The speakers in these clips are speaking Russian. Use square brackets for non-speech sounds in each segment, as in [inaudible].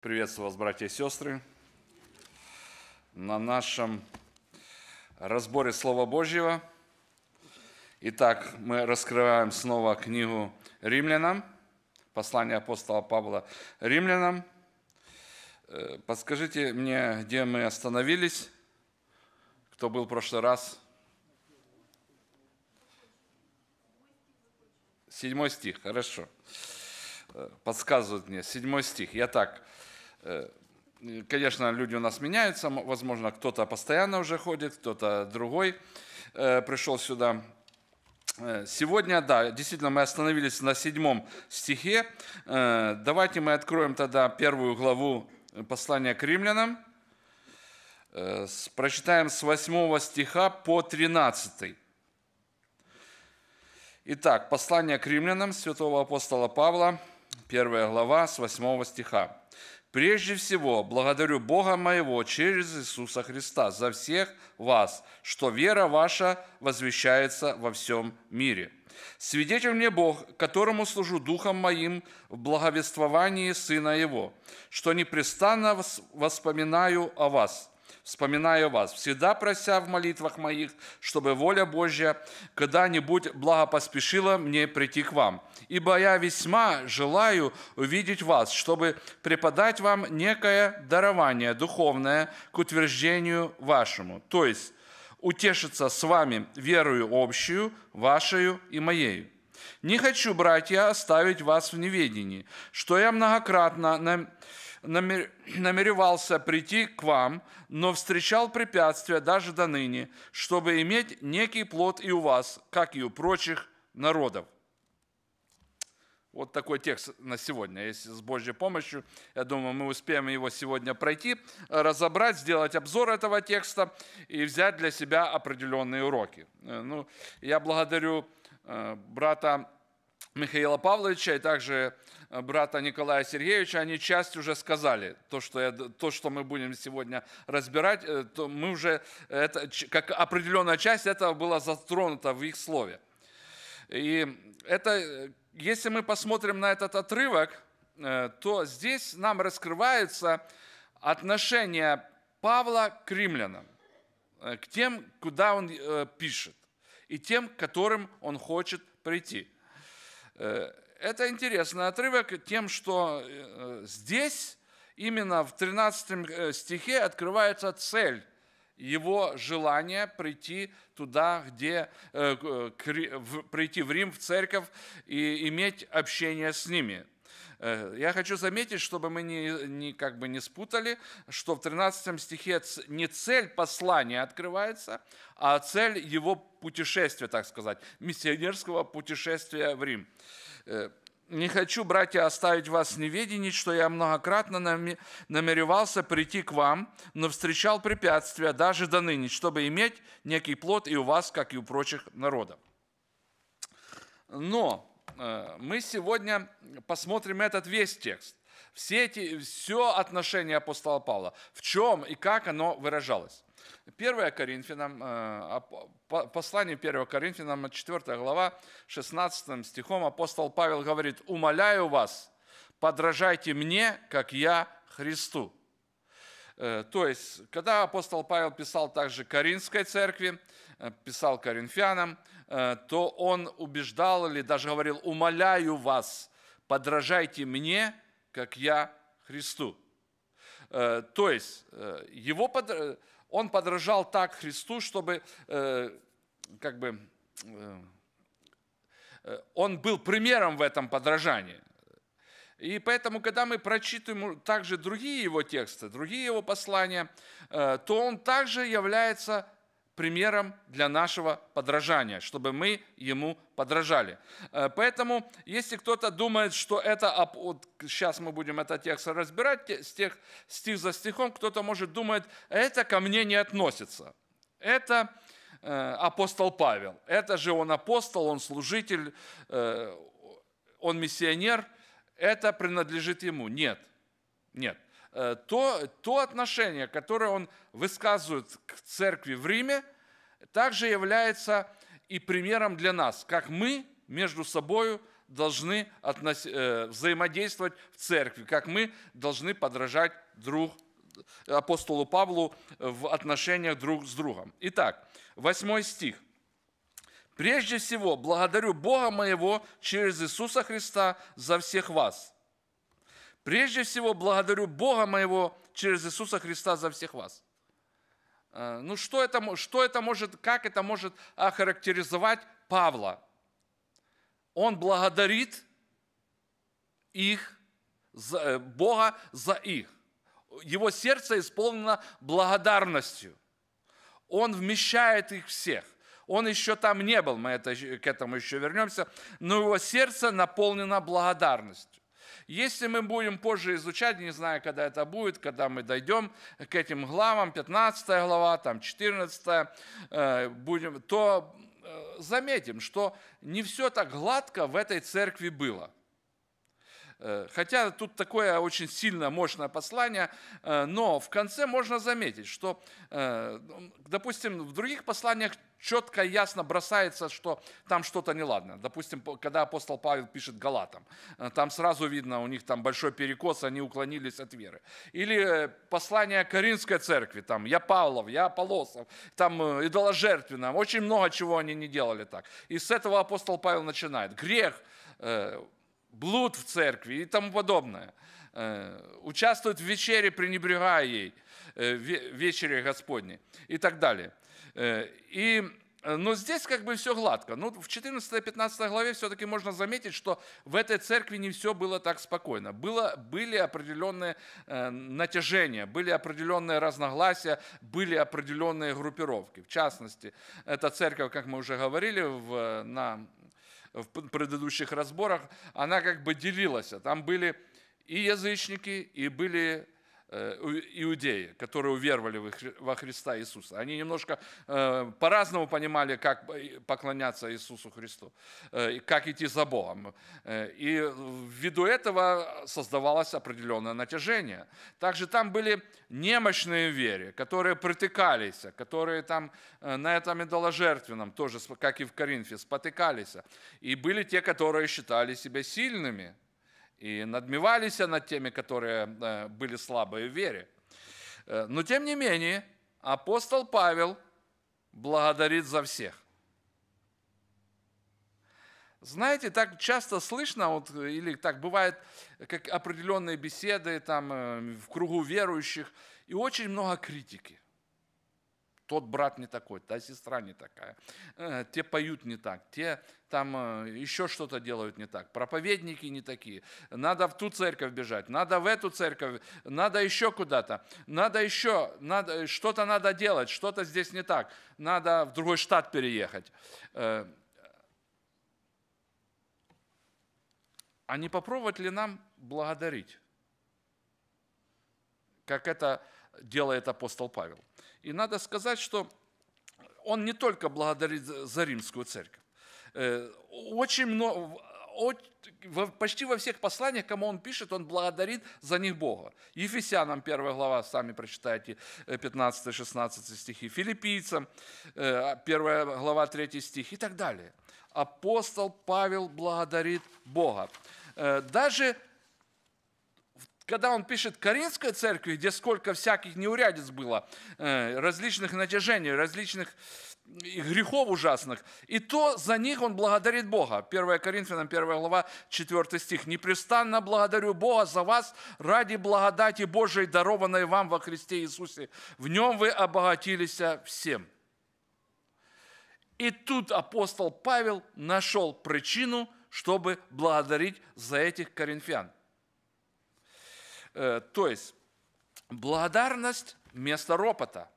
Приветствую вас, братья и сестры, на нашем разборе Слова Божьего. Итак, мы раскрываем снова книгу римлянам, послание апостола Павла римлянам. Э, подскажите мне, где мы остановились, кто был в прошлый раз? Седьмой стих, хорошо. Э, Подсказывают мне, седьмой стих. Я так, Э, конечно, люди у нас меняются, возможно, кто-то постоянно уже ходит, кто-то другой э, пришел сюда. Э, сегодня, да, действительно, мы остановились на седьмом стихе. Давайте мы откроем тогда первую главу послания к римлянам. Прочитаем с 8 стиха по 13. Итак, послание к римлянам святого апостола Павла, первая глава, с 8 стиха. Прежде всего, благодарю Бога моего через Иисуса Христа за всех вас, что вера ваша возвещается во всем мире. Свидетель мне Бог, которому служу духом моим в благовествовании Сына Его, что непрестанно воспоминаю о вас – вспоминаю вас, всегда прося в молитвах моих, чтобы воля Божья когда-нибудь благопоспешила мне прийти к вам. Ибо я весьма желаю увидеть вас, чтобы преподать вам некое дарование духовное к утверждению вашему, то есть утешиться с вами верою общую, вашею и моею. Не хочу, братья, оставить вас в неведении, что я многократно на намеревался прийти к вам, но встречал препятствия даже до ныне, чтобы иметь некий плод и у вас, как и у прочих народов». Вот такой текст на сегодня. Если с Божьей помощью, я думаю, мы успеем его сегодня пройти, разобрать, сделать обзор этого текста и взять для себя определенные уроки. Э, ну, я благодарю э, брата Михаила Павловича и также э, брата Николая Сергеевича, они часть уже сказали. То, что, я, то, что мы будем сегодня разбирать, э, то мы уже, это, как определенная часть этого была затронута в их слове. И это, э, если мы посмотрим на этот отрывок, то здесь нам раскрывается отношение Павла к римлянам, к тем, куда он пишет, и тем, к которым он хочет прийти – Э, это интересный отрывок тем, что э, здесь, именно в 13 э, стихе, открывается цель его желания прийти туда, где прийти в Рим, в церковь и иметь общение с ними. Э, я хочу заметить, чтобы мы не, не, как бы не спутали, что в 13 стихе не цель послания открывается, а цель его путешествия, так сказать, миссионерского путешествия в Рим э, не хочу, братья, оставить вас в неведении, что я многократно намеревался прийти к вам, но встречал препятствия даже до ныне, чтобы иметь некий плод и у вас, как и у прочих народов. Но Э, мы сегодня посмотрим этот весь текст. Все эти, все отношения апостола Павла, в чем и как оно выражалось. 1 Коринфянам, э, послание 1 Коринфянам, 4 глава, 16 стихом апостол Павел говорит, «Умоляю вас, подражайте мне, как я Христу». Э, то есть, когда апостол Павел писал также Коринфской церкви, писал коринфянам, Э, то он убеждал или даже говорил, умоляю вас, подражайте мне, как я Христу. Э, то есть э, его под... он подражал так Христу, чтобы как бы он был примером в этом подражании. И поэтому, когда мы прочитываем также другие его тексты, другие его послания, то он также является примером для нашего подражания, чтобы мы ему подражали. Э, поэтому, если кто-то думает, что это... Вот сейчас мы будем этот текст разбирать, стих, стих за стихом, кто-то, может, думает, это ко мне не относится. Это э, апостол Павел. Это же он апостол, он служитель, э, он миссионер. Это принадлежит ему. Нет, нет. Э, то, то отношение, которое он высказывает к церкви в Риме, также является и примером для нас, как мы между собой должны относ... Э, взаимодействовать в церкви, как мы должны подражать друг апостолу Павлу в отношениях друг с другом. Итак, 8 стих. «Прежде всего благодарю Бога моего через Иисуса Христа за всех вас, Прежде всего, благодарю Бога моего через Иисуса Христа за всех вас. Э, ну, что это, что это может, как это может охарактеризовать Павла? Он благодарит их, э, Бога за их. Его сердце исполнено благодарностью. Он вмещает их всех. Он еще там не был, мы это, к этому еще вернемся, но его сердце наполнено благодарностью. Если мы будем позже изучать, не знаю, когда это будет, когда мы дойдем к этим главам, 15 глава, там 14, э, будем, то э, заметим, что не все так гладко в этой церкви было – Э, хотя тут такое очень сильно мощное послание, э, но в конце можно заметить, что, э, допустим, в других посланиях четко, ясно бросается, что там что-то неладно. Допустим, когда апостол Павел пишет Галатам, там сразу видно, у них там большой перекос, они уклонились от веры. Или послание Каринской церкви, там я Павлов, я Аполосов, там идоложертвенно, очень много чего они не делали так. И с этого апостол Павел начинает. Грех, блуд в церкви и тому подобное. Э, участвует в вечере, пренебрегая ей, э, вечере Господней и так далее. Э, и но здесь как бы все гладко. Но ну, в 14-15 главе все-таки можно заметить, что в этой церкви не все было так спокойно. Было, были определенные натяжения, были определенные разногласия, были определенные группировки. В частности, эта церковь, как мы уже говорили в, на в предыдущих разборах, она как бы делилась. Там были и язычники, и были Э, иудеи, которые уверовали во Христа Иисуса. Они немножко э, по-разному понимали, как поклоняться Иисусу Христу, э, как идти за Богом. И ввиду этого создавалось определенное натяжение. Также там были немощные вере, которые притыкались, которые там на этом идоложертвенном, тоже, как и в Коринфе, спотыкались. И были те, которые считали себя сильными, и надмевались над теми, которые э, были слабые в вере. Э, но тем не менее, апостол Павел благодарит за всех. Знаете, так часто слышно, вот, или так бывает, как определенные беседы там, э, в кругу верующих, и очень много критики тот брат не такой, та сестра не такая, э, те поют не так, те там э, еще что-то делают не так, проповедники не такие, надо в ту церковь бежать, надо в эту церковь, надо еще куда-то, надо еще, надо, что-то надо делать, что-то здесь не так, надо в другой штат переехать. Э, а не попробовать ли нам благодарить, как это делает апостол Павел? И надо сказать, что он не только благодарит за римскую церковь. Э, очень много, почти во всех посланиях, кому он пишет, он благодарит за них Бога. Ефесянам 1 глава, сами прочитайте 15-16 э, стихи, филиппийцам 1 э, глава 3 стих и так далее. Апостол Павел благодарит Бога. Даже когда он пишет Каринской церкви, где сколько всяких неурядиц было, э, различных натяжений, различных э, грехов ужасных, и то за них он благодарит Бога. 1 Коринфянам 1 глава 4 стих. «Непрестанно благодарю Бога за вас ради благодати Божией, дарованной вам во Христе Иисусе. В нем вы обогатились всем». И тут апостол Павел нашел причину, чтобы благодарить за этих коринфян – Э, то есть благодарность вместо ропота,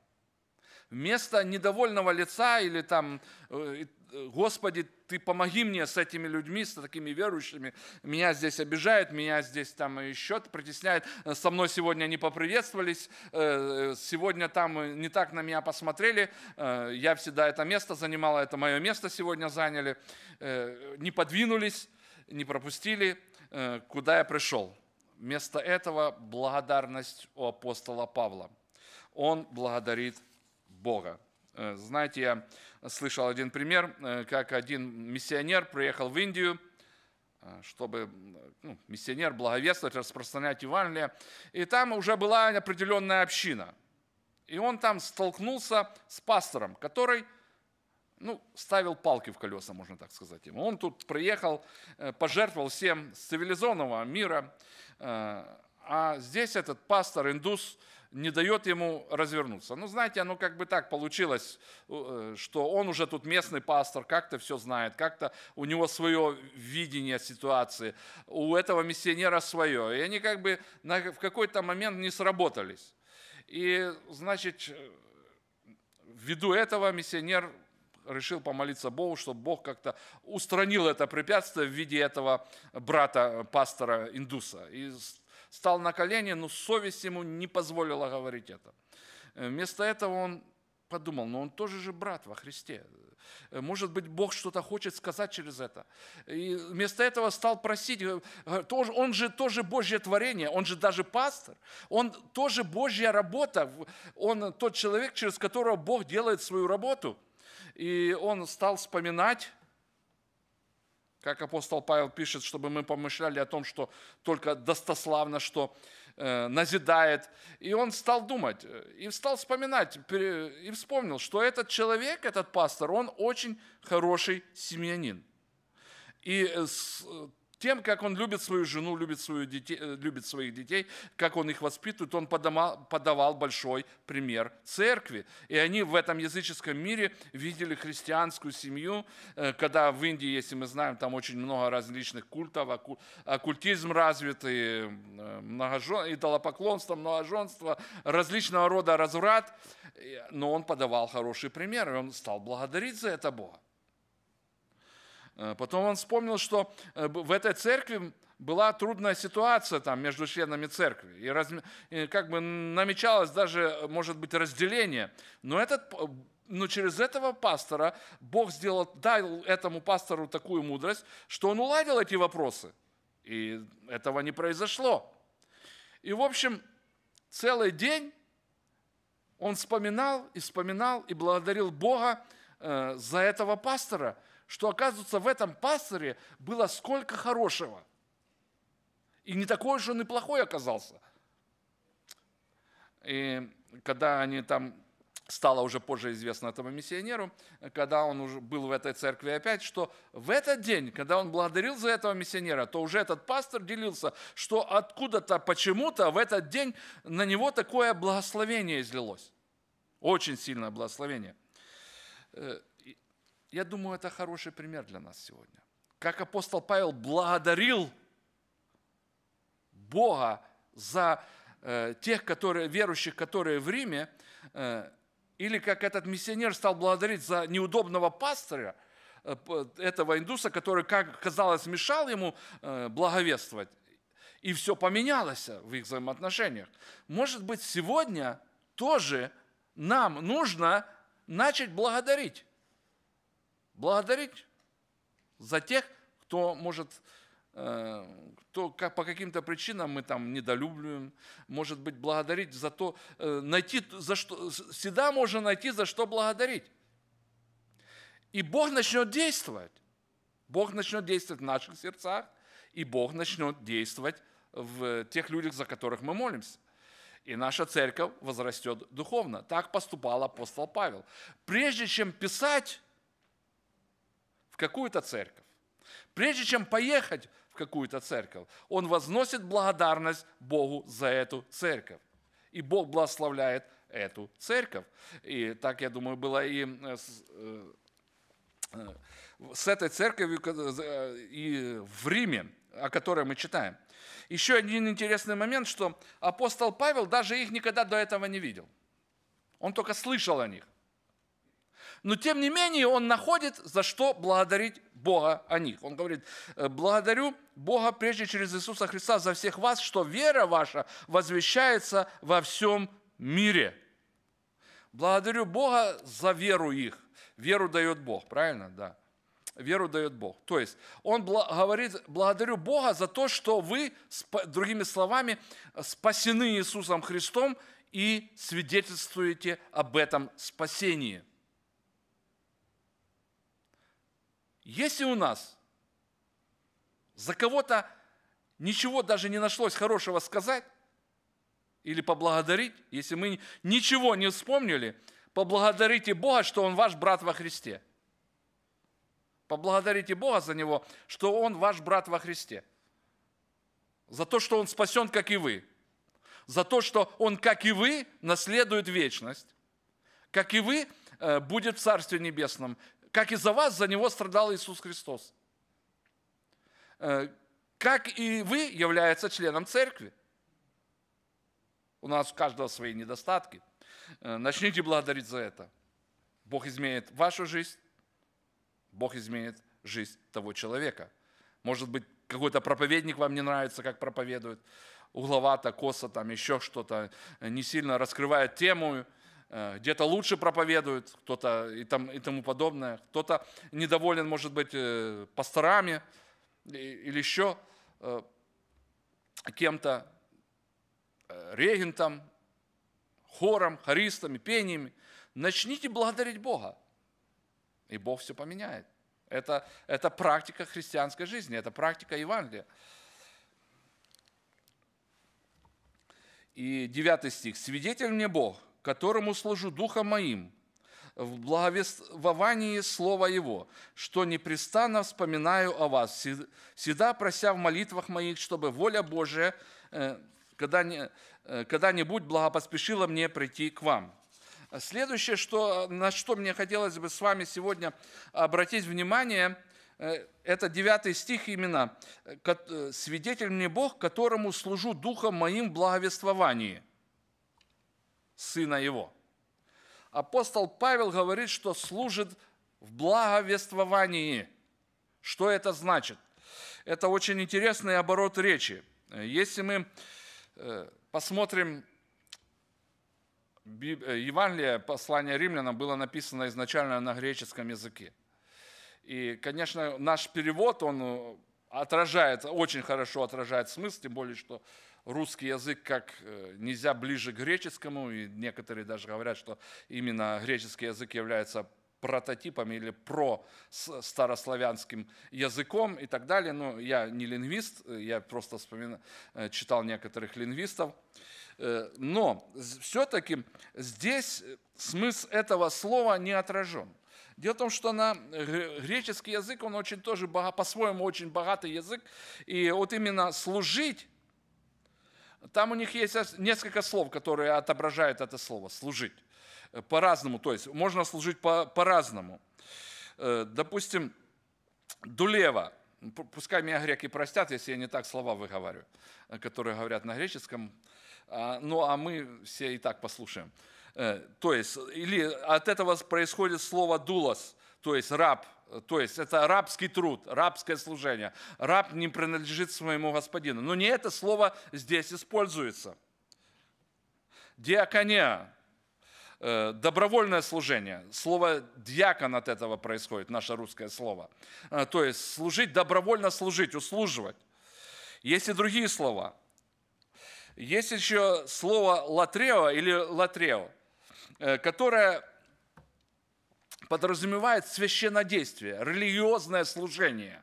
вместо недовольного лица или там э, э, Господи, ты помоги мне с этими людьми, с такими верующими. Меня здесь обижают, меня здесь там еще притесняют. Со мной сегодня не поприветствовались, сегодня там не так на меня посмотрели. Я всегда это место занимала, это мое место сегодня заняли. Не подвинулись, не пропустили, куда я пришел вместо этого благодарность у апостола Павла. Он благодарит Бога. Э, знаете, я слышал один пример, э, как один миссионер приехал в Индию, э, чтобы ну, миссионер благовествовать, распространять Евангелие. И там уже была определенная община. И он там столкнулся с пастором, который ну, ставил палки в колеса, можно так сказать ему. Он тут приехал, э, пожертвовал всем с цивилизованного мира, э, а здесь этот пастор, индус, не дает ему развернуться. Ну, знаете, оно как бы так получилось, э, что он уже тут местный пастор, как-то все знает, как-то у него свое видение ситуации, у этого миссионера свое. И они как бы в какой-то момент не сработались. И, значит, ввиду этого миссионер решил помолиться Богу, чтобы Бог как-то устранил это препятствие в виде этого брата, э, пастора, индуса. И стал на колени, но совесть ему не позволила говорить это. Э, вместо этого он подумал, но «Ну, он тоже же брат во Христе. Э, может быть, Бог что-то хочет сказать через это. И вместо этого стал просить, он же тоже Божье творение, он же даже пастор, он тоже Божья работа, он тот человек, через которого Бог делает свою работу – и он стал вспоминать, как апостол Павел пишет, чтобы мы помышляли о том, что только достославно, что э, назидает. И он стал думать, э, и стал вспоминать, и вспомнил, что этот человек, этот пастор, он очень хороший семьянин. И э, тем, как он любит свою жену, любит, свою детей, э, любит своих детей, как он их воспитывает, он подавал, подавал большой пример церкви. И они в этом языческом мире видели христианскую семью, э, когда в Индии, если мы знаем, там очень много различных культов, оккультизм развитый, э, многожен... идолопоклонство, многоженство, различного рода разврат, но он подавал хороший пример, и он стал благодарить за это Бога. Э, потом он вспомнил, что э, в этой церкви была трудная ситуация там между членами церкви. И, раз, и как бы намечалось даже, э, может быть, разделение. Но этот но через этого пастора Бог сделал, дал этому пастору такую мудрость, что он уладил эти вопросы. И этого не произошло. И, в общем, целый день он вспоминал и вспоминал и благодарил Бога за этого пастора – что, оказывается, в этом пастыре было сколько хорошего. И не такой уж он и плохой оказался. И когда они там стало уже позже известно этому миссионеру, когда он уже был в этой церкви опять, что в этот день, когда он благодарил за этого миссионера, то уже этот пастор делился, что откуда-то, почему-то в этот день на него такое благословение излилось. Очень сильное благословение. Э, я думаю, это хороший пример для нас сегодня. Как апостол Павел благодарил Бога за э, тех, которые, верующих, которые в Риме, э, или как этот миссионер стал благодарить за неудобного пастора э, этого индуса, который, как казалось, мешал ему э, благовествовать. И все поменялось в их взаимоотношениях. Может быть, сегодня тоже нам нужно начать благодарить благодарить за тех, кто может, э, кто по каким-то причинам мы там недолюбливаем, может быть, благодарить за то, э, найти за что, всегда можно найти за что благодарить. И Бог начнет действовать. Бог начнет действовать в наших сердцах, и Бог начнет действовать в тех людях, за которых мы молимся. И наша церковь возрастет духовно. Так поступал апостол Павел. Прежде чем писать в какую-то церковь. Прежде чем поехать в какую-то церковь, он возносит благодарность Богу за эту церковь. И Бог благословляет эту церковь. И так, я думаю, было и э, с, э, э, с этой церковью и в Риме, о которой мы читаем. Еще один интересный момент, что апостол Павел даже их никогда до этого не видел. Он только слышал о них но тем не менее он находит, за что благодарить Бога о них. Он говорит, «Э, благодарю Бога прежде через Иисуса Христа за всех вас, что вера ваша возвещается во всем мире. Благодарю Бога за веру их. Веру дает Бог, правильно? Да. Веру дает Бог. То есть он говорит, благодарю Бога за то, что вы, другими словами, спасены Иисусом Христом и свидетельствуете об этом спасении. Если у нас за кого-то ничего даже не нашлось хорошего сказать или поблагодарить, если мы ничего не вспомнили, поблагодарите Бога, что Он ваш брат во Христе. Поблагодарите Бога за Него, что Он ваш брат во Христе. За то, что Он спасен, как и вы. За то, что Он, как и вы, наследует вечность. Как и вы, э, будет в Царстве Небесном как и за вас, за него страдал Иисус Христос. Э, как и вы является членом церкви. У нас у каждого свои недостатки. Э, начните благодарить за это. Бог изменит вашу жизнь, Бог изменит жизнь того человека. Может быть, какой-то проповедник вам не нравится, как проповедует, угловато, косо, там еще что-то, э, не сильно раскрывает тему, Э, где-то лучше проповедует, кто-то и, там, и тому подобное, кто-то недоволен, может быть, э, пасторами или еще э, кем-то, регентом, хором, хористами, пениями. Начните благодарить Бога, и Бог все поменяет. Это, это практика христианской жизни, это практика Евангелия. И 9 стих. «Свидетель мне Бог, которому служу духом моим, в благовествовании Слова Его, что непрестанно вспоминаю о вас, всегда прося в молитвах моих, чтобы воля Божия э, э, когда-нибудь благопоспешила мне прийти к вам». Следующее, что, на что мне хотелось бы с вами сегодня обратить внимание, э, это 9 стих именно. «Свидетель мне Бог, которому служу духом моим в благовествовании» сына его. Апостол Павел говорит, что служит в благовествовании. Что это значит? Это очень интересный оборот речи. Если мы э, посмотрим э, Евангелие, послание римлянам было написано изначально на греческом языке. И, конечно, наш перевод, он э, отражает, очень хорошо отражает смысл, тем более, что русский язык как э, нельзя ближе к греческому, и некоторые даже говорят, что именно греческий язык является прототипом или про старославянским языком и так далее. Но я не лингвист, э, я просто вспоминаю, э, читал некоторых лингвистов. Но все-таки здесь смысл этого слова не отражен. Дело в том, что на греческий язык, он очень тоже по-своему очень богатый язык. И вот именно служить там у них есть несколько слов, которые отображают это слово «служить». Э, по-разному, то есть можно служить по- по-разному. Э, допустим, «дулева». Пускай меня греки простят, если я не так слова выговариваю, э, которые говорят на греческом. А, ну, а мы все и так послушаем. То есть, или от этого происходит слово «дулас», то есть «раб», то есть это рабский труд, рабское служение. Раб не принадлежит своему господину. Но не это слово здесь используется. Диакония, э, добровольное служение. Слово диакон от этого происходит, наше русское слово. Э, то есть служить, добровольно служить, услуживать. Есть и другие слова. Есть еще слово «латрео» или «латрео», э, которое подразумевает священнодействие, религиозное служение.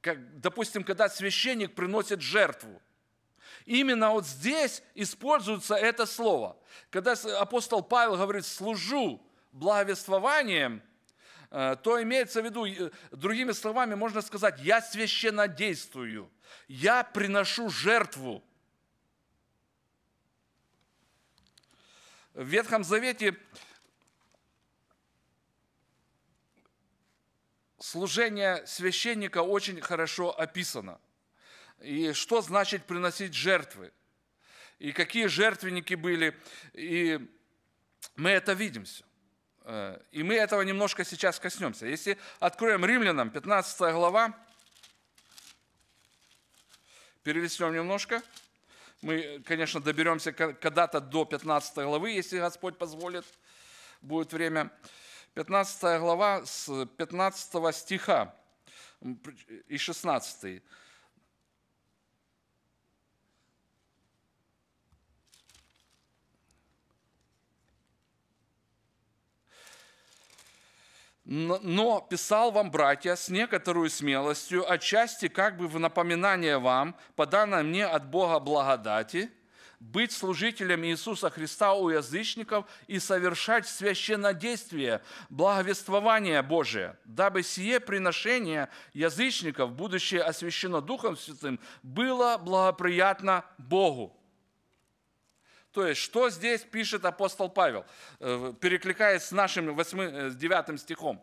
Как, допустим, когда священник приносит жертву. Именно вот здесь используется это слово. Когда апостол Павел говорит «служу благовествованием», э, то имеется в виду, э, другими словами, можно сказать, я священнодействую, я приношу жертву. В Ветхом Завете служение священника очень хорошо описано. И что значит приносить жертвы? И какие жертвенники были? И мы это видим все. Э, и мы этого немножко сейчас коснемся. Если откроем Римлянам 15 глава, перелистнем немножко, мы, конечно, доберемся когда-то до 15 главы, если Господь позволит, будет время. 15 глава с 15 стиха и 16. но писал вам, братья, с некоторую смелостью, отчасти как бы в напоминание вам, по мне от Бога благодати – быть служителем Иисуса Христа у язычников и совершать священнодействие, благовествование Божие, дабы сие приношение язычников, будущее освящено Духом Святым, было благоприятно Богу. То есть, что здесь пишет апостол Павел, э, перекликаясь с нашим 8, 9 э, стихом.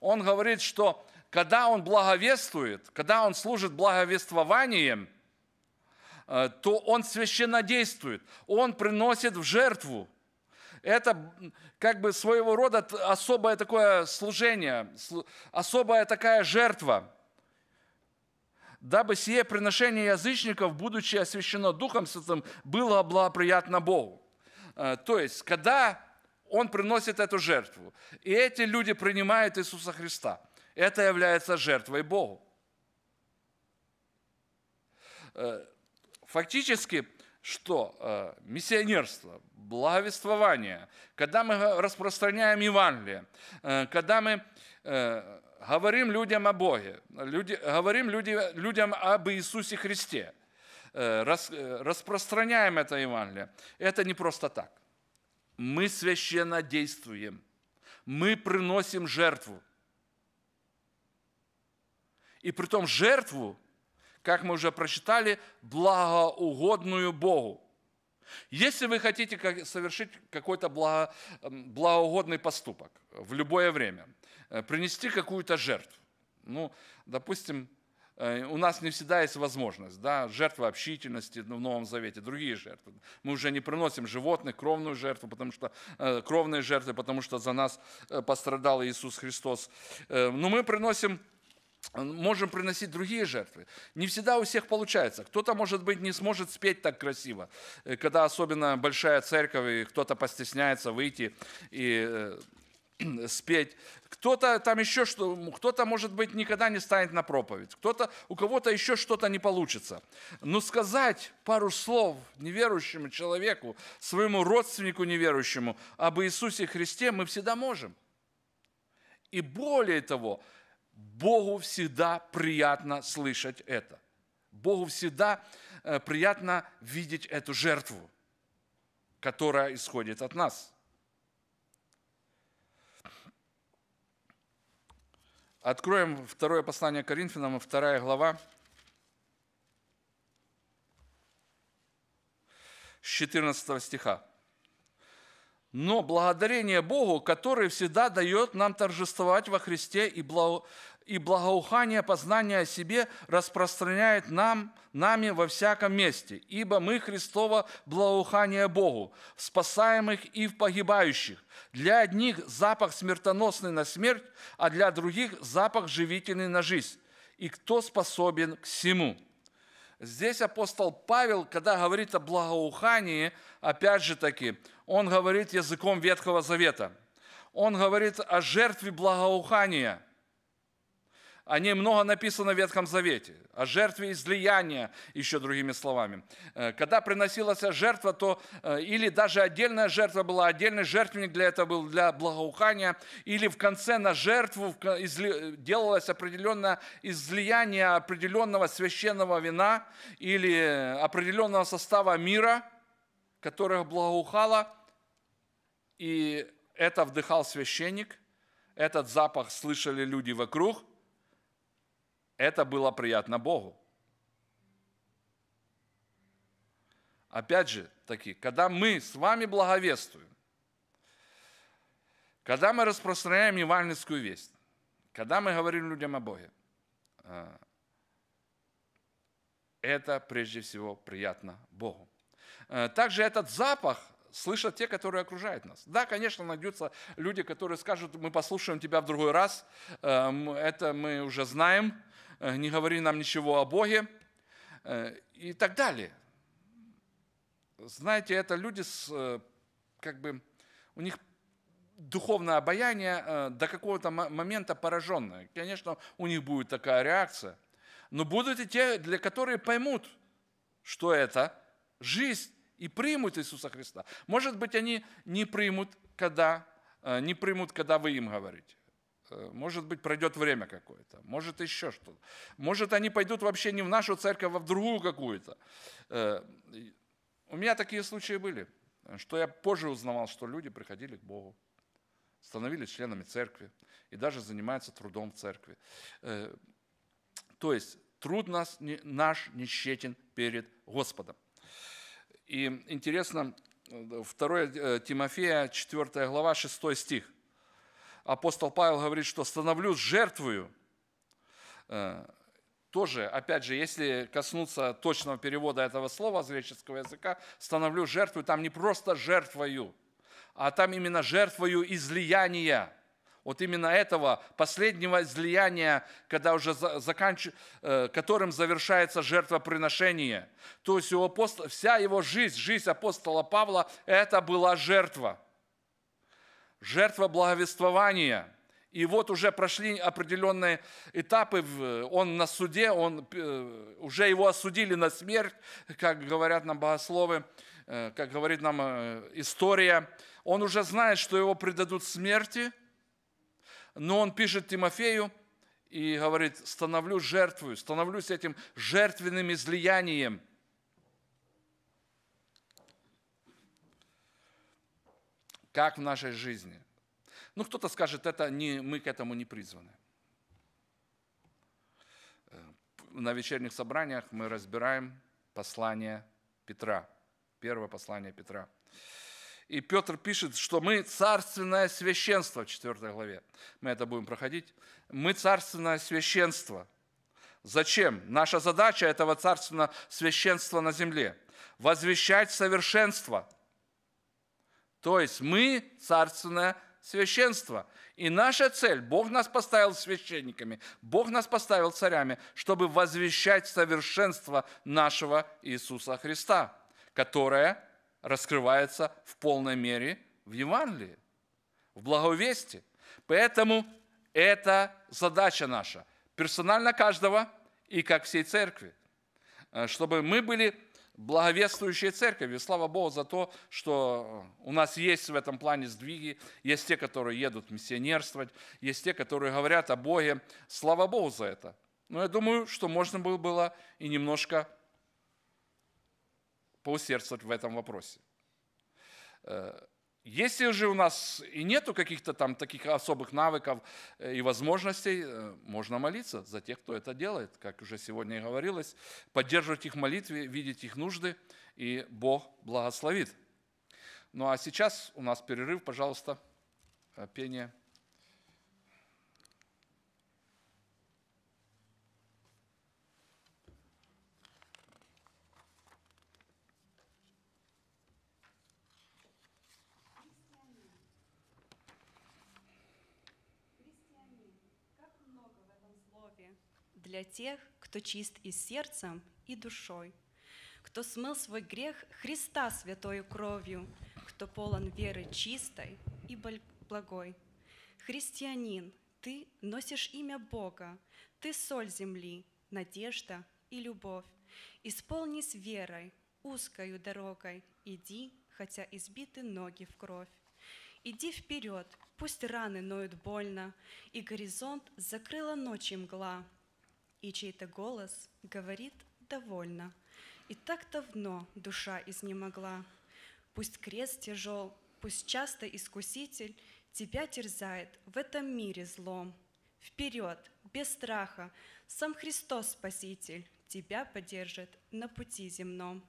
Он говорит, что когда он благовествует, когда он служит благовествованием – Э, то он священно действует, он приносит в жертву. Это как бы своего рода особое такое служение, особая такая жертва. Дабы сие приношение язычников, будучи освящено Духом Святым, было благоприятно Богу. Э, то есть, когда он приносит эту жертву, и эти люди принимают Иисуса Христа, это является жертвой Богу э, Фактически, что э, миссионерство, благовествование, когда мы распространяем Евангелие, э, когда мы э, говорим людям о Боге, люди, говорим люди, людям об Иисусе Христе, рас, распространяем это Евангелие, это не просто так. Мы священно действуем, мы приносим жертву. И при том жертву – как мы уже прочитали, благоугодную Богу. Если вы хотите совершить какой-то благо, благоугодный поступок в любое время, э, принести какую-то жертву, ну, допустим, э, у нас не всегда есть возможность, да, жертвы общительности в Новом Завете, другие жертвы. Мы уже не приносим животных, кровную жертву, потому что э, кровные жертвы, потому что за нас пострадал Иисус Христос. Но мы приносим можем приносить другие жертвы. Не всегда у всех получается. Кто-то, может быть, не сможет спеть так красиво, э, когда особенно большая церковь, и кто-то постесняется выйти и э, [clears throat] спеть. Кто-то там еще что, кто-то, может быть, никогда не станет на проповедь. Кто-то, у кого-то еще что-то не получится. Но сказать пару слов неверующему человеку, своему родственнику неверующему об Иисусе Христе мы всегда можем. И более того, Богу всегда приятно слышать это. Богу всегда э, приятно видеть эту жертву, которая исходит от нас. Откроем второе послание Коринфянам, вторая глава, с 14 стиха. Но благодарение Богу, который всегда дает нам торжествовать во Христе и благо, и благоухание познания о себе распространяет нам, нами во всяком месте, ибо мы Христово благоухание Богу, в спасаемых и в погибающих. Для одних запах смертоносный на смерть, а для других запах живительный на жизнь. И кто способен к всему?» Здесь апостол Павел, когда говорит о благоухании, опять же таки, он говорит языком Ветхого Завета. Он говорит о жертве благоухания – о ней много написано в Ветхом Завете, о жертве излияния, еще другими словами. Э, когда приносилась жертва, то э, или даже отдельная жертва была, отдельный жертвенник для этого был, для благоухания, или в конце на жертву делалось определенное излияние определенного священного вина или определенного состава мира, которых благоухало, и это вдыхал священник, этот запах слышали люди вокруг – это было приятно Богу. Опять же таки, когда мы с вами благовествуем, когда мы распространяем евангельскую весть, когда мы говорим людям о Боге, а, это прежде всего приятно Богу. А, также этот запах слышат те, которые окружают нас. Да, конечно, найдутся люди, которые скажут, мы послушаем тебя в другой раз, а, это мы уже знаем, Э, не говори нам ничего о Боге э, и так далее. Знаете, это люди с, э, как бы, у них духовное обаяние до какого-то момента пораженное. Конечно, у них будет такая реакция. Но будут и те, для которых поймут, что это жизнь, и примут Иисуса Христа. Может быть, они не примут, когда, не примут, когда вы им говорите. Э, может быть, пройдет время какое-то. Может, еще что-то. Может, они пойдут вообще не в нашу церковь, а в другую какую-то. Э, у меня такие случаи были, что я позже узнавал, что люди приходили к Богу, становились членами церкви и даже занимаются трудом в церкви. Э, то есть труд нас, наш нещетен перед Господом. И интересно, 2 Тимофея, 4 глава, 6 стих – апостол Павел говорит, что становлюсь жертвою. Э, тоже, опять же, если коснуться точного перевода этого слова с греческого языка, становлюсь жертвой, там не просто жертвою, а там именно жертвою излияния. Вот именно этого последнего излияния, когда уже заканч... Э, которым завершается жертвоприношение. То есть у апостола... вся его жизнь, жизнь апостола Павла, это была жертва – жертва благовествования. И вот уже прошли определенные этапы, он на суде, он, э, уже его осудили на смерть, как говорят нам богословы, э, как говорит нам э, история. Он уже знает, что его предадут смерти, но он пишет Тимофею и говорит, становлюсь жертвою, становлюсь этим жертвенным излиянием – как в нашей жизни. Ну, кто-то скажет, это не, мы к этому не призваны. Э, на вечерних собраниях мы разбираем послание Петра, первое послание Петра. И Петр пишет, что мы царственное священство в 4 главе. Мы это будем проходить. Мы царственное священство. Зачем? Наша задача этого царственного священства на земле – возвещать совершенство – то есть мы царственное священство. И наша цель, Бог нас поставил священниками, Бог нас поставил царями, чтобы возвещать совершенство нашего Иисуса Христа, которое раскрывается в полной мере в Евангелии, в благовестии. Поэтому это задача наша, персонально каждого и как всей церкви, э, чтобы мы были благовествующей церковью. Слава Богу за то, что э, у нас есть в этом плане сдвиги. Есть те, которые едут миссионерствовать, есть те, которые говорят о Боге. Слава Богу за это. Но я думаю, что можно было, было и немножко поусердствовать в этом вопросе. Э, если же у нас и нету каких-то там таких особых навыков э, и возможностей, э, можно молиться за тех, кто это делает, как уже сегодня и говорилось, поддерживать их молитве, видеть их нужды, и Бог благословит. Ну а сейчас у нас перерыв, пожалуйста, э, пение. для тех, кто чист и сердцем, и душой, кто смыл свой грех Христа святою кровью, кто полон веры чистой и благой. Христианин, ты носишь имя Бога, ты соль земли, надежда и любовь. Исполнись верой, узкою дорогой, иди, хотя избиты ноги в кровь. Иди вперед, пусть раны ноют больно, и горизонт закрыла ночи мгла, и чей-то голос говорит довольно. И так давно душа изнемогла. Пусть крест тяжел, пусть часто искуситель тебя терзает в этом мире злом. Вперед, без страха, сам Христос Спаситель тебя поддержит на пути земном.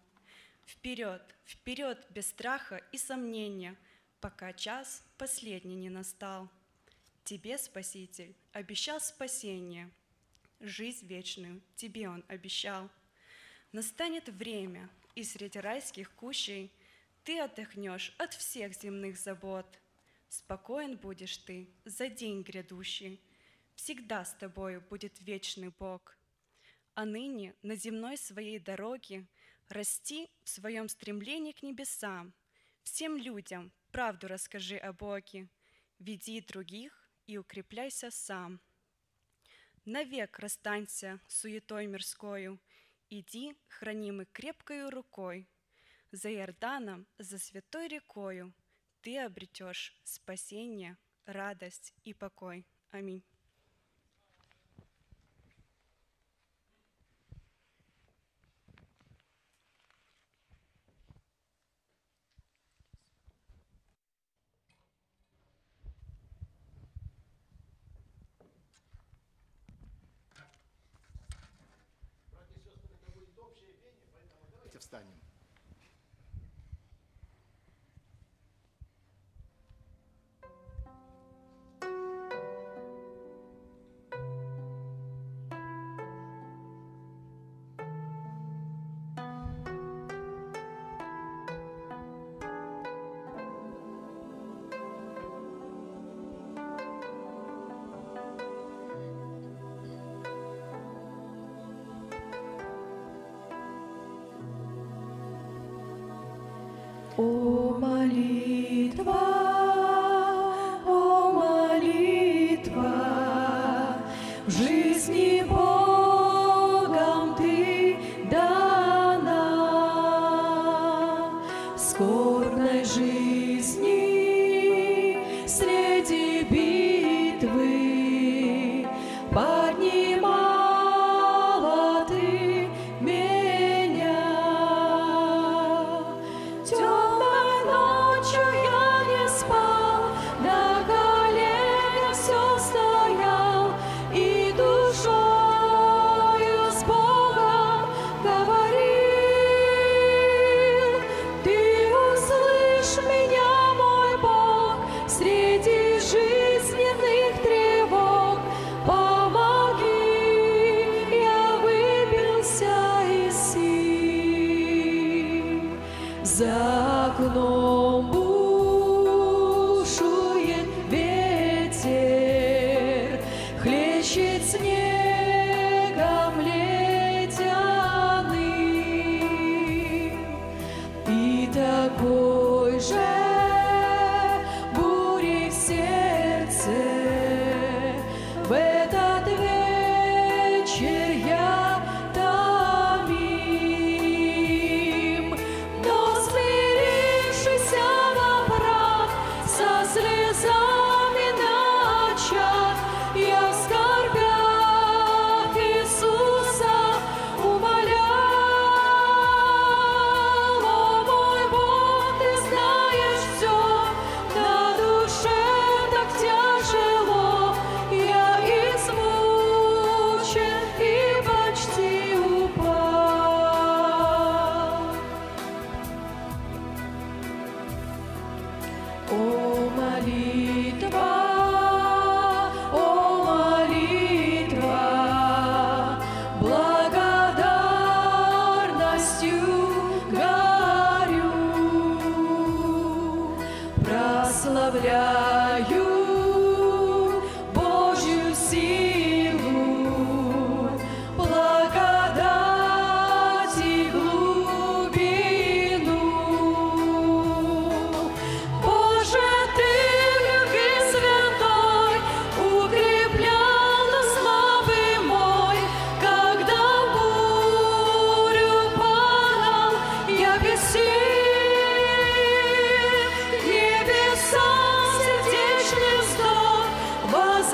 Вперед, вперед, без страха и сомнения, пока час последний не настал. Тебе, Спаситель, обещал спасение – жизнь вечную тебе он обещал. Настанет время, и среди райских кущей ты отдохнешь от всех земных забот. Спокоен будешь ты за день грядущий, всегда с тобою будет вечный Бог. А ныне на земной своей дороге расти в своем стремлении к небесам. Всем людям правду расскажи о Боге, веди других и укрепляйся сам навек расстанься суетой мирскою, Иди, хранимы крепкою рукой, За Иорданом, за святой рекою, Ты обретешь спасение, радость и покой. Аминь.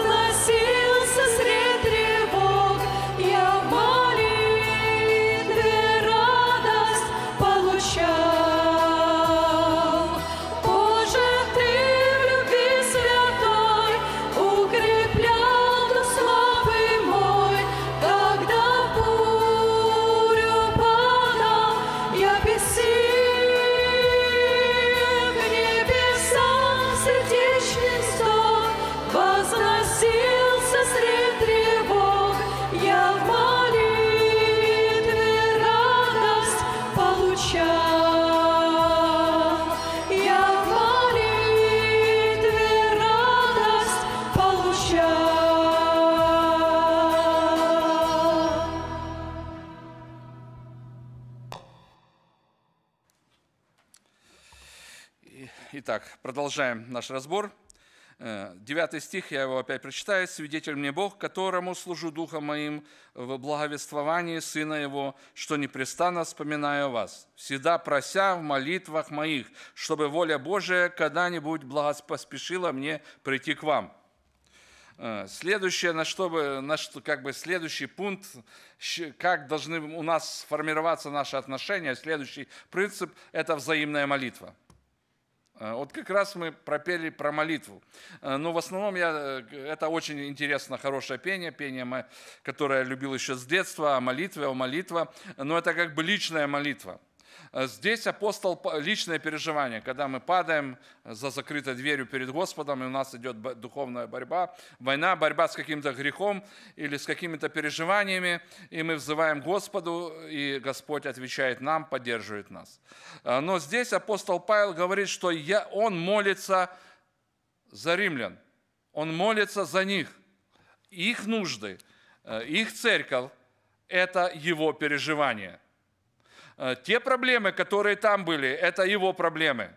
nasce продолжаем наш разбор. Э, девятый стих, я его опять прочитаю. «Свидетель мне Бог, которому служу духом моим в благовествовании Сына Его, что непрестанно вспоминаю вас, всегда прося в молитвах моих, чтобы воля Божия когда-нибудь благоспоспешила мне прийти к вам». Э, следующее, на что, бы, на что, как бы следующий пункт, как должны у нас сформироваться наши отношения, следующий принцип – это взаимная молитва – Э, вот как раз мы пропели про молитву. Э, но в основном я, э, это очень интересно, хорошее пение, пение, которое я любил еще с детства, о молитве, о молитва. Но это как бы личная молитва. Э, здесь апостол, личное переживание, когда мы падаем за закрытой дверью перед Господом, и у нас идет духовная борьба, война, борьба с каким-то грехом или с какими-то переживаниями, и мы взываем Господу, и Господь отвечает нам, поддерживает нас. Э, но здесь апостол Павел говорит, что я, он молится за римлян, он молится за них, их нужды, э, их церковь, это его переживание – Э, те проблемы, которые там были, это его проблемы.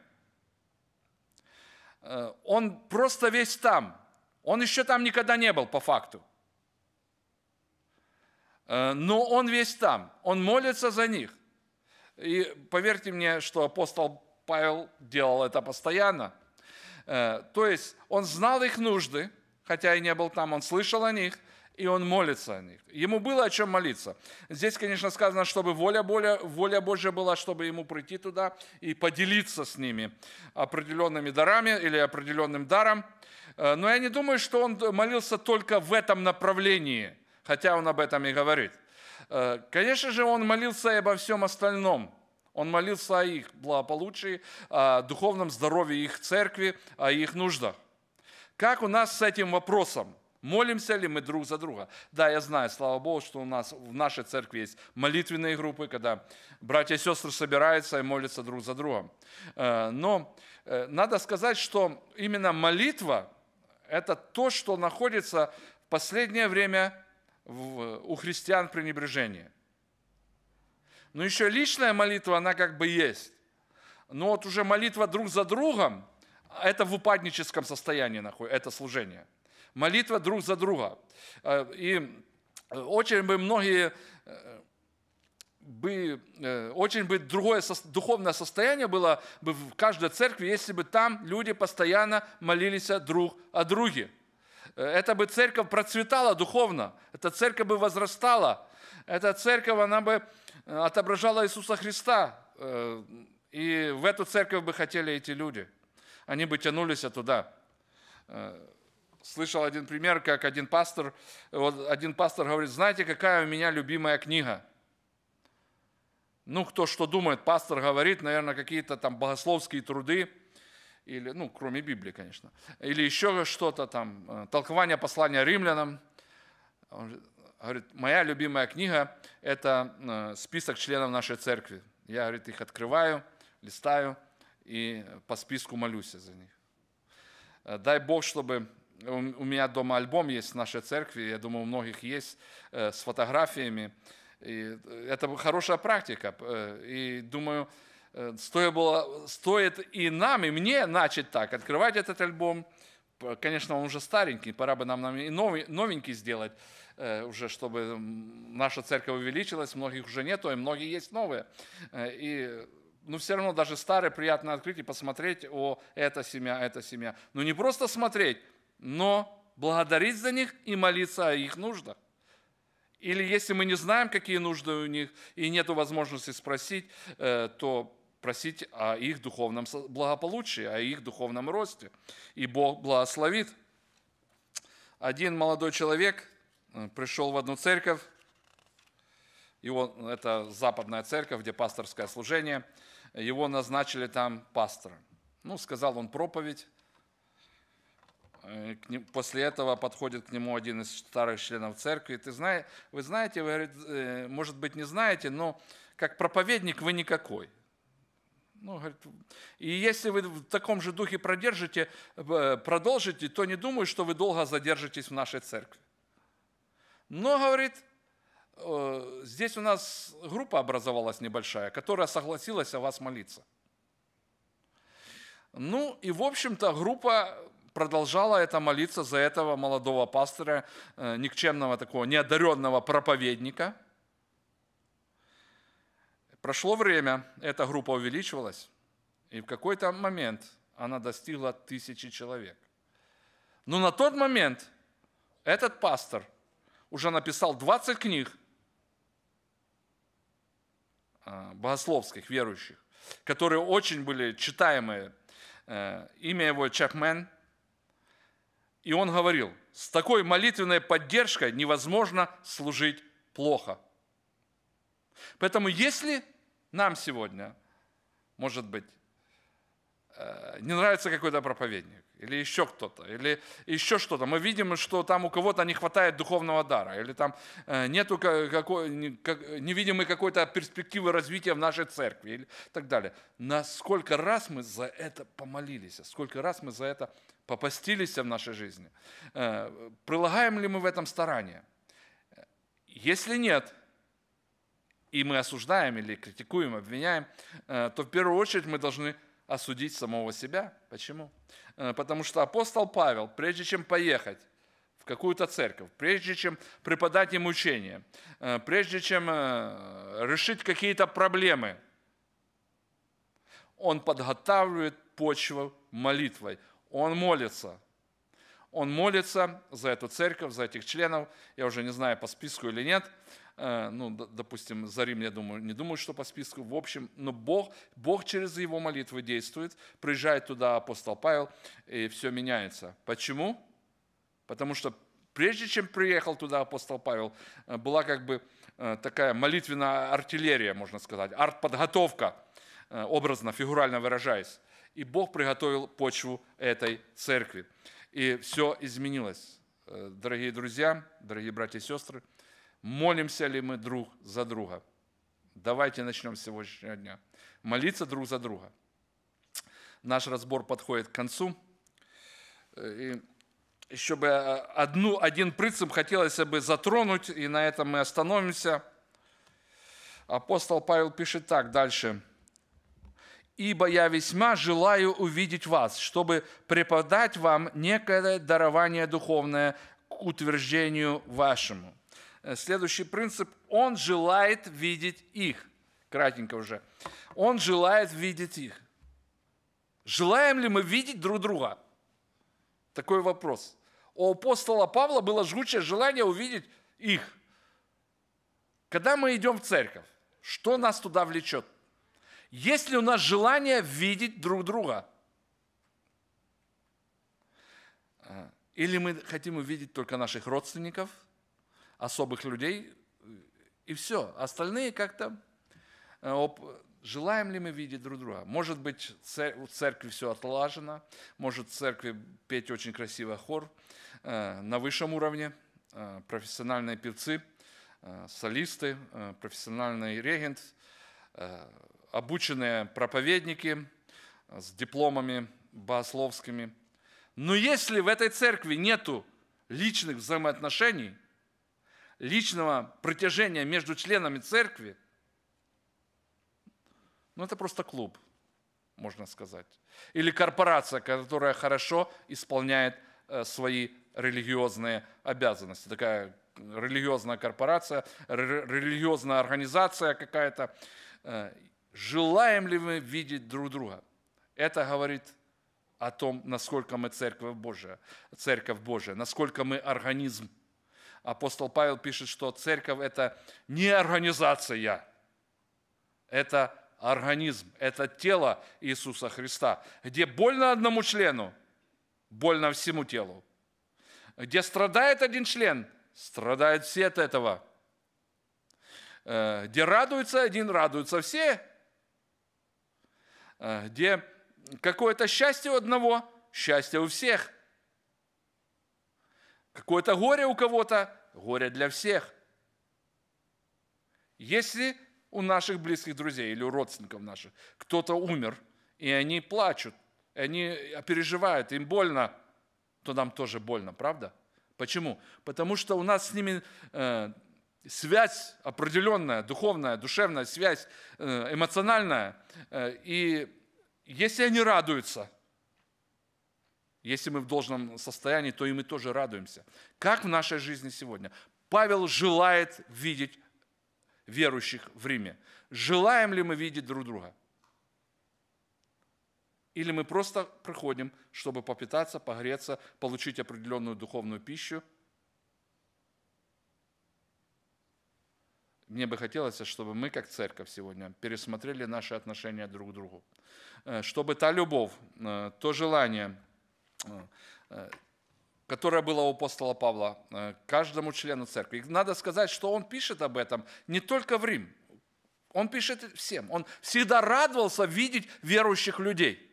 Э, он просто весь там. Он еще там никогда не был, по факту. Э, но он весь там. Он молится за них. И поверьте мне, что апостол Павел делал это постоянно. То есть он знал их нужды, хотя и не был там, он слышал о них – и он молится о них. Ему было о чем молиться. Здесь, конечно, сказано, чтобы воля, воля, воля Божья была, чтобы ему прийти туда и поделиться с ними определенными дарами или определенным даром. Э, но я не думаю, что он молился только в этом направлении, хотя он об этом и говорит. Э, конечно же, он молился и обо всем остальном – он молился о их благополучии, о духовном здоровье их церкви, о их нуждах. Как у нас с этим вопросом? Молимся ли мы друг за друга? Да, я знаю, слава Богу, что у нас в нашей церкви есть молитвенные группы, когда братья и сестры собираются и молятся друг за другом. Э, но э, надо сказать, что именно молитва – это то, что находится в последнее время у христиан пренебрежение. Но еще личная молитва, она как бы есть. Но вот уже молитва друг за другом – это в упадническом состоянии находится, это служение – Молитва друг за друга. Э, и э, очень бы многие э, бы, очень бы другое духовное состояние было бы в каждой церкви, если бы там люди постоянно молились друг о друге. Это бы церковь процветала духовно, эта церковь бы возрастала, эта церковь, она бы отображала Иисуса Христа, и в эту церковь бы хотели эти люди. Они бы тянулись туда слышал один пример, как один пастор, вот один пастор говорит, знаете, какая у меня любимая книга? Ну, кто что думает, пастор говорит, наверное, какие-то там богословские труды, или, ну, кроме Библии, конечно, или еще что-то там, э, толкование послания римлянам. Он говорит, моя любимая книга – это э, список членов нашей церкви. Я, говорит, их открываю, листаю и по списку молюсь за них. Э, Дай Бог, чтобы у меня дома альбом есть в нашей церкви, я думаю, у многих есть, э, с фотографиями. И э, это хорошая практика. Э, и думаю, стоит, было, стоит и нам, и мне начать так, открывать этот альбом. Конечно, он уже старенький, пора бы нам, и новенький сделать, уже чтобы наша церковь увеличилась, многих уже нету, и многие есть новые. И но ну, все равно даже старые приятно открыть и посмотреть, о, эта семья, эта семья. Но ну, не просто смотреть, но благодарить за них и молиться о их нуждах. Или если мы не знаем, какие нужды у них, и нет возможности спросить, э, то просить о их духовном благополучии, о их духовном росте. И Бог благословит. Один молодой человек э, пришел в одну церковь, его, это западная церковь, где пасторское служение, его назначили там пастором. Ну, сказал он проповедь, Э, после этого подходит к нему один из старых членов церкви. Ты знаешь, вы знаете, вы, говорит, э, может быть, не знаете, но как проповедник вы никакой. Ну, говорит, и если вы в таком же духе продержите, э, продолжите, то не думаю, что вы долго задержитесь в нашей церкви. Но, говорит, здесь у нас группа образовалась небольшая, которая согласилась о вас молиться. Ну и, в общем-то, группа продолжала это молиться за этого молодого пастора, э, никчемного такого, неодаренного проповедника. Прошло время, эта группа увеличивалась, и в какой-то момент она достигла тысячи человек. Но на тот момент этот пастор уже написал 20 книг э, богословских, верующих, которые очень были читаемые. Э, имя его Чапмен – и он говорил, с такой молитвенной поддержкой невозможно служить плохо. Поэтому если нам сегодня, может быть, э, не нравится какой-то проповедник, или еще кто-то, или еще что-то. Мы видим, что там у кого-то не хватает духовного дара, или там э, нету какой, невидимой какой-то перспективы развития в нашей церкви, или так далее. Насколько раз мы за это помолились, а сколько раз мы за это попастились в нашей жизни. Э, прилагаем ли мы в этом старание? Если нет, и мы осуждаем или критикуем, обвиняем, э, то в первую очередь мы должны осудить самого себя. Почему? Э, потому что апостол Павел, прежде чем поехать в какую-то церковь, прежде чем преподать им учение, прежде чем решить какие-то проблемы, он подготавливает почву молитвой – он молится. Он молится за эту церковь, за этих членов. Я уже не знаю, по списку или нет. Э, ну, допустим, за Рим, я думаю, не думаю, что по списку. В общем, но Бог, Бог через его молитвы действует. Приезжает туда апостол Павел, и все меняется. Почему? Потому что прежде чем приехал туда апостол Павел, э, была как бы э, такая молитвенная артиллерия, можно сказать, артподготовка, образно, фигурально выражаясь. И Бог приготовил почву этой церкви. И все изменилось. Э, дорогие друзья, дорогие братья и сестры, молимся ли мы друг за друга? Давайте начнем с сегодняшнего дня. Молиться друг за друга. Наш разбор подходит к концу. Э, и еще бы э, одну, один принцип хотелось бы затронуть, и на этом мы остановимся. Апостол Павел пишет так дальше – ибо я весьма желаю увидеть вас, чтобы преподать вам некое дарование духовное к утверждению вашему». Э, следующий принцип – он желает видеть их. Кратенько уже. Он желает видеть их. Желаем ли мы видеть друг друга? Такой вопрос. У апостола Павла было жгучее желание увидеть их. Когда мы идем в церковь, что нас туда влечет? Есть ли у нас желание видеть друг друга? А, или мы хотим увидеть только наших родственников, особых людей, и все. Остальные как-то... Э, желаем ли мы видеть друг друга? Может быть, у церкви все отлажено, может, в церкви петь очень красивый хор э, на высшем уровне, э, профессиональные певцы, солисты, профессиональный регент, обученные проповедники с дипломами богословскими. Но если в этой церкви нету личных взаимоотношений, личного протяжения между членами церкви, ну это просто клуб, можно сказать. Или корпорация, которая хорошо исполняет э, свои религиозные обязанности. Такая религиозная корпорация, религиозная организация какая-то. Э, Желаем ли мы видеть друг друга? Это говорит о том, насколько мы церковь Божия, церковь Божия, насколько мы организм. Апостол Павел пишет, что церковь – это не организация, это организм, это тело Иисуса Христа, где больно одному члену, больно всему телу. Где страдает один член, страдают все от этого. Э, где радуется один, радуются все, Э, где какое-то счастье у одного, счастье у всех. Какое-то горе у кого-то, горе для всех. Если у наших близких друзей или у родственников наших кто-то умер, и они плачут, они а, переживают, им больно, то нам тоже больно, правда? Почему? Потому что у нас с ними э, связь определенная, духовная, душевная связь, э, эмоциональная. Э, и если они радуются, если мы в должном состоянии, то и мы тоже радуемся. Как в нашей жизни сегодня? Павел желает видеть верующих в Риме. Желаем ли мы видеть друг друга? Или мы просто приходим, чтобы попитаться, погреться, получить определенную духовную пищу – мне бы хотелось, чтобы мы, как церковь сегодня, пересмотрели наши отношения друг к другу. Э, чтобы та любовь, э, то желание, э, которое было у апостола Павла, каждому члену церкви. И надо сказать, что он пишет об этом не только в Рим. Он пишет всем. Он всегда радовался видеть верующих людей.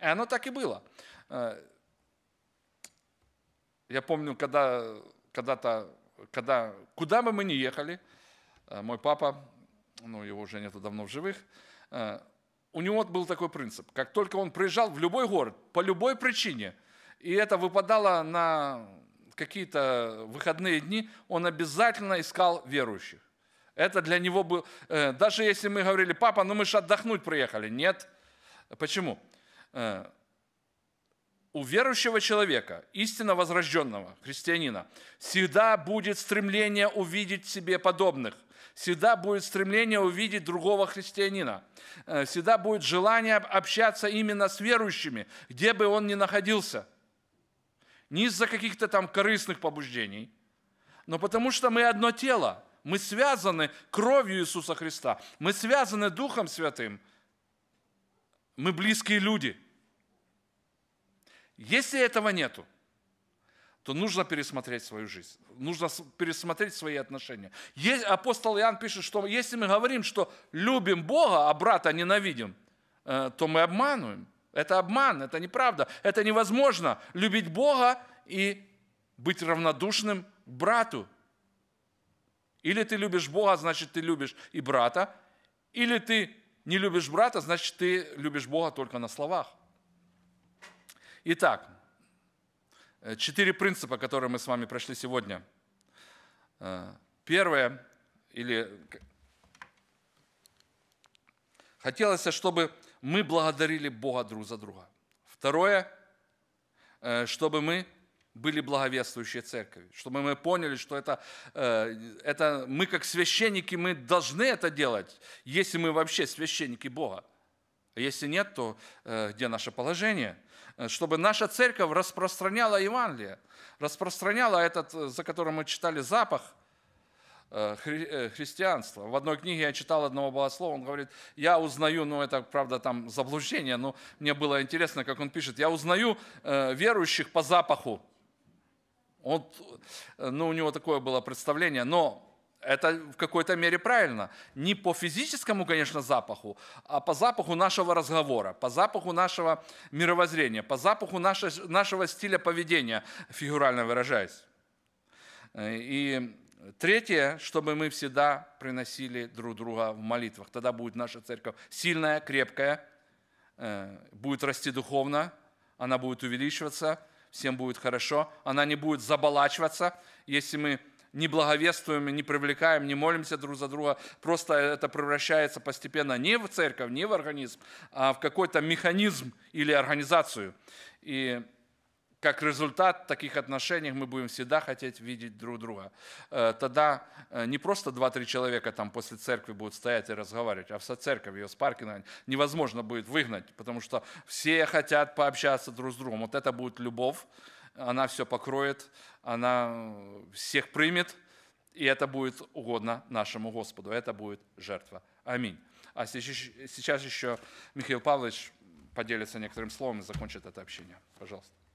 И оно так и было. Я помню, когда когда-то, когда, куда бы мы ни ехали, э, мой папа, ну его уже нету давно в живых, э, у него был такой принцип. Как только он приезжал в любой город, по любой причине, и это выпадало на какие-то выходные дни, он обязательно искал верующих. Это для него был... Э, даже если мы говорили, папа, ну мы же отдохнуть приехали. Нет. Почему? у верующего человека, истинно возрожденного христианина, всегда будет стремление увидеть себе подобных, всегда будет стремление увидеть другого христианина, э, всегда будет желание общаться именно с верующими, где бы он ни находился. Не из-за каких-то там корыстных побуждений, но потому что мы одно тело, мы связаны кровью Иисуса Христа, мы связаны Духом Святым, мы близкие люди – если этого нету, то нужно пересмотреть свою жизнь, нужно пересмотреть свои отношения. Есть, апостол Иоанн пишет, что если мы говорим, что любим Бога, а брата ненавидим, э, то мы обманываем. Это обман, это неправда, это невозможно любить Бога и быть равнодушным брату. Или ты любишь Бога, значит ты любишь и брата, или ты не любишь брата, значит ты любишь Бога только на словах. Итак, э, четыре принципа, которые мы с вами прошли сегодня. Э, первое, или хотелось, чтобы мы благодарили Бога друг за друга. Второе, э, чтобы мы были благовествующей церковью, чтобы мы поняли, что это, это мы как священники, мы должны это делать, если мы вообще священники Бога. А если нет, то где наше положение – Э, чтобы наша церковь распространяла Евангелие, распространяла этот, э, за которым мы читали, запах э, хри христианства. В одной книге я читал одного богослова, он говорит, я узнаю, ну это, правда, там заблуждение, но мне было интересно, как он пишет, я узнаю верующих по запаху. Он, ну, у него такое было представление, но это в какой-то мере правильно. Не по физическому, конечно, запаху, а по запаху нашего разговора, по запаху нашего мировоззрения, по запаху нашего, нашего стиля поведения, фигурально выражаясь. Э, и третье, чтобы мы всегда приносили друг друга в молитвах. Тогда будет наша церковь сильная, крепкая, э, будет расти духовно, она будет увеличиваться, всем будет хорошо, она не будет заболачиваться. Если мы не благовествуем, не привлекаем, не молимся друг за друга. Просто это превращается постепенно не в церковь, не в организм, а в какой-то механизм или организацию. И как результат таких отношений мы будем всегда хотеть видеть друг друга. Э, тогда э, не просто 2-3 человека там после церкви будут стоять и разговаривать, а вся церковь, ее с паркинга невозможно будет выгнать, потому что все хотят пообщаться друг с другом. Вот это будет любовь, она все покроет, она э, всех примет, и это будет угодно нашему Господу, это будет жертва. Аминь. А сейчас еще Михаил Павлович поделится некоторым словом и закончит это общение. Пожалуйста.